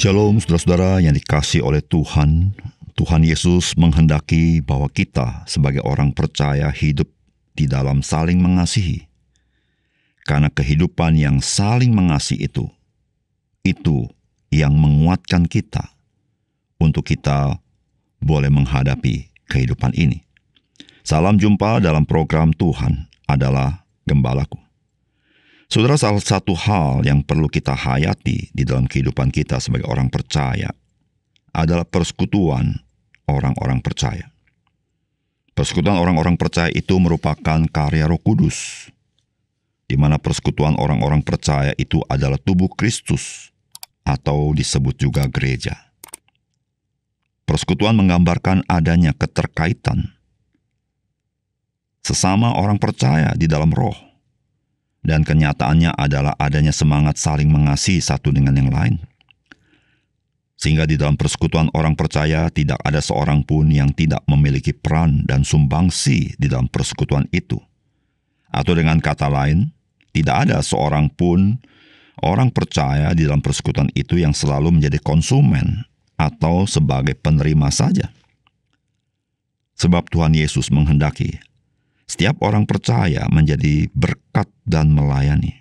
Shalom saudara-saudara yang dikasih oleh Tuhan. Tuhan Yesus menghendaki bahwa kita sebagai orang percaya hidup di dalam saling mengasihi. Karena kehidupan yang saling mengasihi itu, itu yang menguatkan kita untuk kita boleh menghadapi kehidupan ini. Salam jumpa dalam program Tuhan adalah Gembalaku. Saudara, salah satu hal yang perlu kita hayati di dalam kehidupan kita sebagai orang percaya adalah persekutuan orang-orang percaya. Persekutuan orang-orang percaya itu merupakan karya Roh Kudus, di mana persekutuan orang-orang percaya itu adalah tubuh Kristus atau disebut juga gereja. Persekutuan menggambarkan adanya keterkaitan sesama orang percaya di dalam roh dan kenyataannya adalah adanya semangat saling mengasihi satu dengan yang lain. Sehingga di dalam persekutuan orang percaya tidak ada seorang pun yang tidak memiliki peran dan sumbangsi di dalam persekutuan itu. Atau dengan kata lain, tidak ada seorang pun orang percaya di dalam persekutuan itu yang selalu menjadi konsumen atau sebagai penerima saja. Sebab Tuhan Yesus menghendaki setiap orang percaya menjadi berkat dan melayani.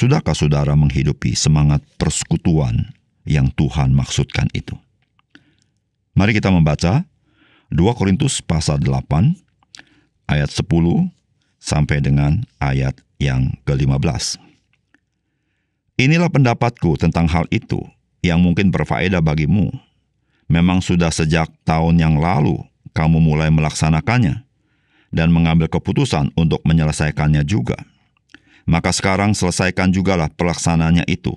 Sudahkah saudara menghidupi semangat persekutuan yang Tuhan maksudkan itu? Mari kita membaca 2 Korintus pasal 8 ayat 10 sampai dengan ayat yang ke-15. Inilah pendapatku tentang hal itu yang mungkin berfaedah bagimu. Memang sudah sejak tahun yang lalu kamu mulai melaksanakannya dan mengambil keputusan untuk menyelesaikannya juga. Maka sekarang selesaikan jugalah pelaksanaannya itu.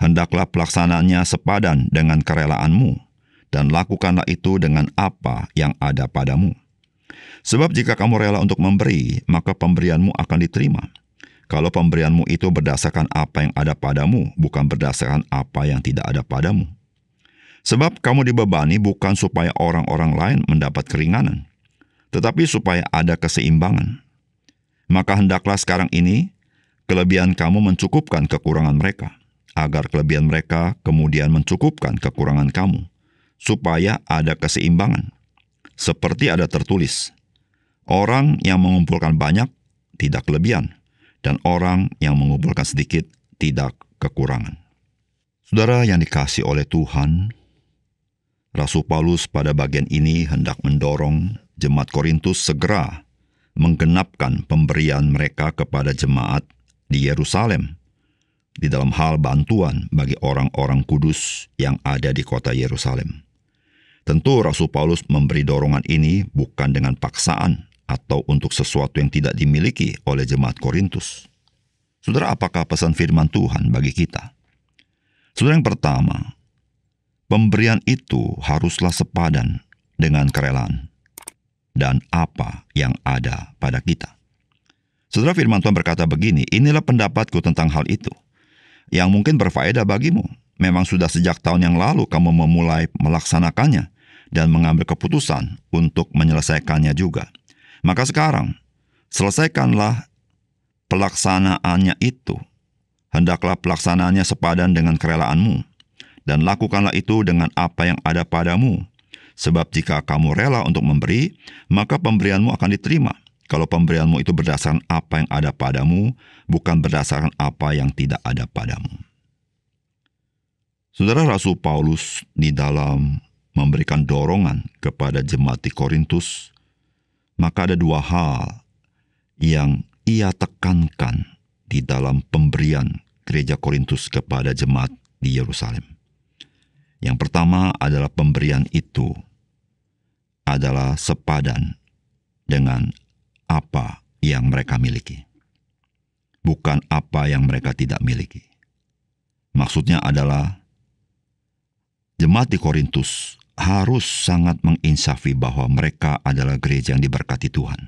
Hendaklah pelaksanaannya sepadan dengan kerelaanmu, dan lakukanlah itu dengan apa yang ada padamu. Sebab jika kamu rela untuk memberi, maka pemberianmu akan diterima. Kalau pemberianmu itu berdasarkan apa yang ada padamu, bukan berdasarkan apa yang tidak ada padamu. Sebab kamu dibebani bukan supaya orang-orang lain mendapat keringanan, tetapi supaya ada keseimbangan. Maka hendaklah sekarang ini kelebihan kamu mencukupkan kekurangan mereka, agar kelebihan mereka kemudian mencukupkan kekurangan kamu, supaya ada keseimbangan. Seperti ada tertulis, orang yang mengumpulkan banyak tidak kelebihan, dan orang yang mengumpulkan sedikit tidak kekurangan. Saudara yang dikasih oleh Tuhan, Rasul Paulus pada bagian ini hendak mendorong jemaat Korintus segera menggenapkan pemberian mereka kepada jemaat di Yerusalem di dalam hal bantuan bagi orang-orang kudus yang ada di kota Yerusalem. Tentu Rasul Paulus memberi dorongan ini bukan dengan paksaan atau untuk sesuatu yang tidak dimiliki oleh jemaat Korintus. Saudara, apakah pesan firman Tuhan bagi kita? Saudara yang pertama, pemberian itu haruslah sepadan dengan kerelaan dan apa yang ada pada kita. Saudara firman Tuhan berkata begini, inilah pendapatku tentang hal itu, yang mungkin berfaedah bagimu. Memang sudah sejak tahun yang lalu kamu memulai melaksanakannya dan mengambil keputusan untuk menyelesaikannya juga. Maka sekarang, selesaikanlah pelaksanaannya itu. Hendaklah pelaksanaannya sepadan dengan kerelaanmu, dan lakukanlah itu dengan apa yang ada padamu, Sebab jika kamu rela untuk memberi, maka pemberianmu akan diterima. Kalau pemberianmu itu berdasarkan apa yang ada padamu, bukan berdasarkan apa yang tidak ada padamu. Saudara Rasul Paulus di dalam memberikan dorongan kepada jemaat di Korintus, maka ada dua hal yang ia tekankan di dalam pemberian gereja Korintus kepada jemaat di Yerusalem. Yang pertama adalah pemberian itu adalah sepadan dengan apa yang mereka miliki, bukan apa yang mereka tidak miliki. Maksudnya adalah jemaat di Korintus harus sangat menginsafi bahwa mereka adalah gereja yang diberkati Tuhan.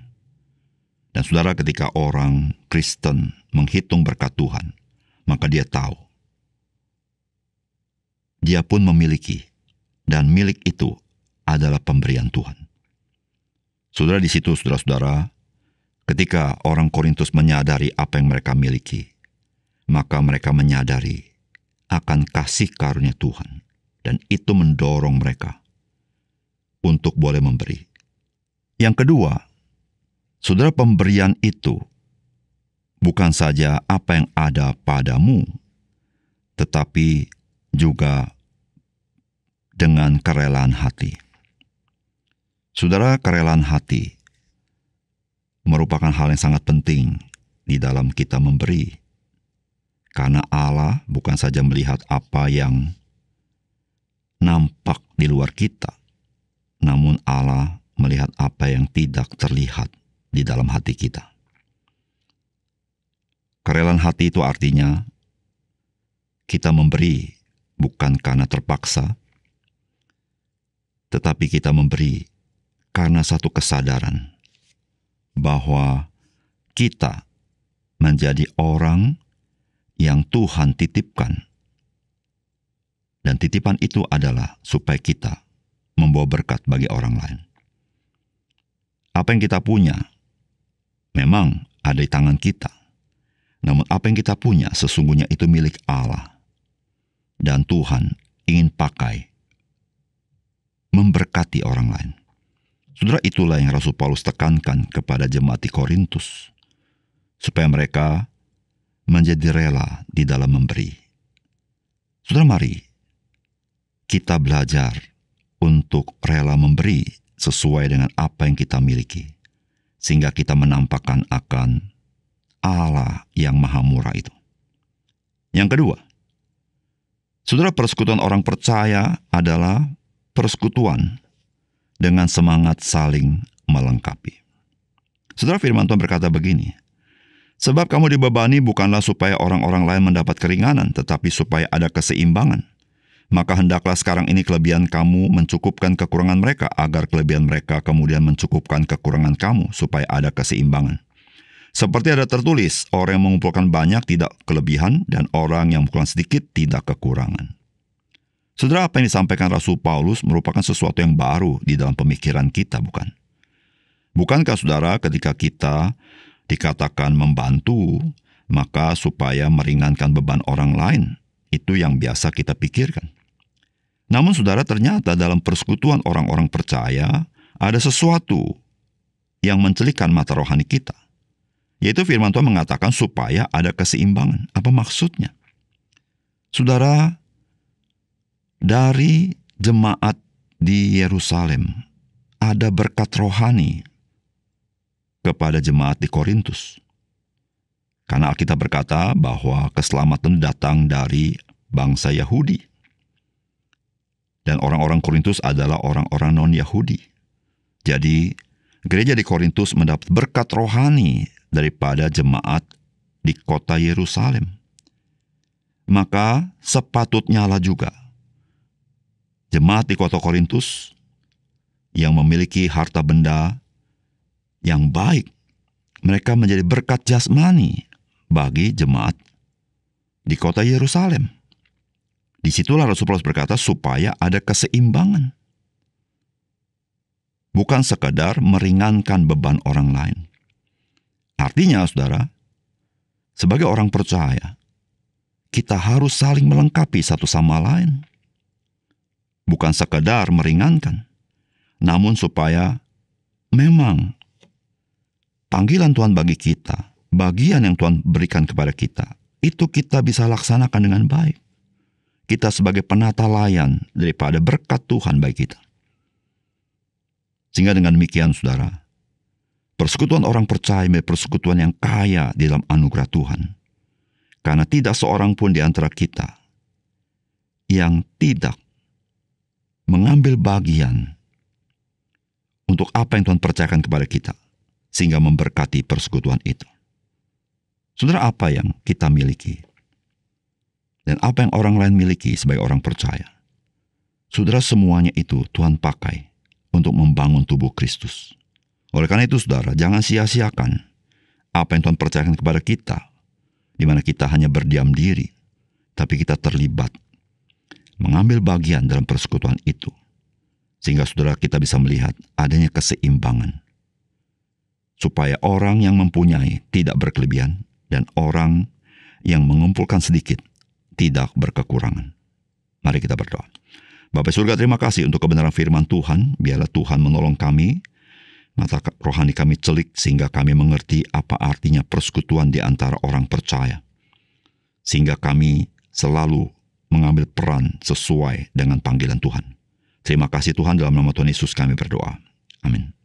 Dan saudara ketika orang Kristen menghitung berkat Tuhan, maka dia tahu. Dia pun memiliki, dan milik itu adalah pemberian Tuhan. Saudara di situ, saudara-saudara, ketika orang Korintus menyadari apa yang mereka miliki, maka mereka menyadari akan kasih karunia Tuhan. Dan itu mendorong mereka untuk boleh memberi. Yang kedua, saudara pemberian itu bukan saja apa yang ada padamu, tetapi juga dengan kerelaan hati. Saudara, kerelaan hati merupakan hal yang sangat penting di dalam kita memberi. Karena Allah bukan saja melihat apa yang nampak di luar kita, namun Allah melihat apa yang tidak terlihat di dalam hati kita. Kerelaan hati itu artinya kita memberi bukan karena terpaksa, tetapi kita memberi karena satu kesadaran bahwa kita menjadi orang yang Tuhan titipkan. Dan titipan itu adalah supaya kita membawa berkat bagi orang lain. Apa yang kita punya memang ada di tangan kita. Namun apa yang kita punya sesungguhnya itu milik Allah. Dan Tuhan ingin pakai memberkati orang lain. Saudara itulah yang Rasul Paulus tekankan kepada jemaat di Korintus. Supaya mereka menjadi rela di dalam memberi. Saudara mari, kita belajar untuk rela memberi sesuai dengan apa yang kita miliki. Sehingga kita menampakkan akan Allah yang maha murah itu. Yang kedua, saudara persekutuan orang percaya adalah persekutuan dengan semangat saling melengkapi. Saudara firman Tuhan berkata begini, Sebab kamu dibebani bukanlah supaya orang-orang lain mendapat keringanan, tetapi supaya ada keseimbangan. Maka hendaklah sekarang ini kelebihan kamu mencukupkan kekurangan mereka, agar kelebihan mereka kemudian mencukupkan kekurangan kamu, supaya ada keseimbangan. Seperti ada tertulis, orang yang mengumpulkan banyak tidak kelebihan, dan orang yang mengumpulkan sedikit tidak kekurangan. Saudara, apa yang disampaikan Rasul Paulus merupakan sesuatu yang baru di dalam pemikiran kita, bukan? Bukankah saudara ketika kita dikatakan membantu, maka supaya meringankan beban orang lain, itu yang biasa kita pikirkan. Namun saudara ternyata dalam persekutuan orang-orang percaya, ada sesuatu yang mencelikan mata rohani kita. Yaitu firman Tuhan mengatakan supaya ada keseimbangan. Apa maksudnya? Saudara, dari jemaat di Yerusalem ada berkat rohani kepada jemaat di Korintus. Karena Alkitab berkata bahwa keselamatan datang dari bangsa Yahudi. Dan orang-orang Korintus adalah orang-orang non-Yahudi. Jadi, gereja di Korintus mendapat berkat rohani daripada jemaat di kota Yerusalem. Maka sepatutnya lah juga Jemaat di kota Korintus yang memiliki harta benda yang baik, mereka menjadi berkat jasmani bagi jemaat di kota Yerusalem. Disitulah Rasul Paulus berkata supaya ada keseimbangan. Bukan sekedar meringankan beban orang lain. Artinya, saudara, sebagai orang percaya, kita harus saling melengkapi satu sama lain bukan sekedar meringankan, namun supaya memang panggilan Tuhan bagi kita, bagian yang Tuhan berikan kepada kita, itu kita bisa laksanakan dengan baik. Kita sebagai penata layan daripada berkat Tuhan bagi kita. Sehingga dengan demikian saudara, persekutuan orang percaya menjadi persekutuan yang kaya di dalam anugerah Tuhan. Karena tidak seorang pun di antara kita yang tidak mengambil bagian untuk apa yang Tuhan percayakan kepada kita, sehingga memberkati persekutuan itu. Saudara, apa yang kita miliki dan apa yang orang lain miliki sebagai orang percaya, saudara, semuanya itu Tuhan pakai untuk membangun tubuh Kristus. Oleh karena itu, saudara, jangan sia-siakan apa yang Tuhan percayakan kepada kita, di mana kita hanya berdiam diri, tapi kita terlibat mengambil bagian dalam persekutuan itu. Sehingga saudara kita bisa melihat adanya keseimbangan. Supaya orang yang mempunyai tidak berkelebihan dan orang yang mengumpulkan sedikit tidak berkekurangan. Mari kita berdoa. Bapak surga terima kasih untuk kebenaran firman Tuhan. Biarlah Tuhan menolong kami. Mata rohani kami celik sehingga kami mengerti apa artinya persekutuan di antara orang percaya. Sehingga kami selalu mengambil peran sesuai dengan panggilan Tuhan. Terima kasih Tuhan dalam nama Tuhan Yesus kami berdoa. Amin.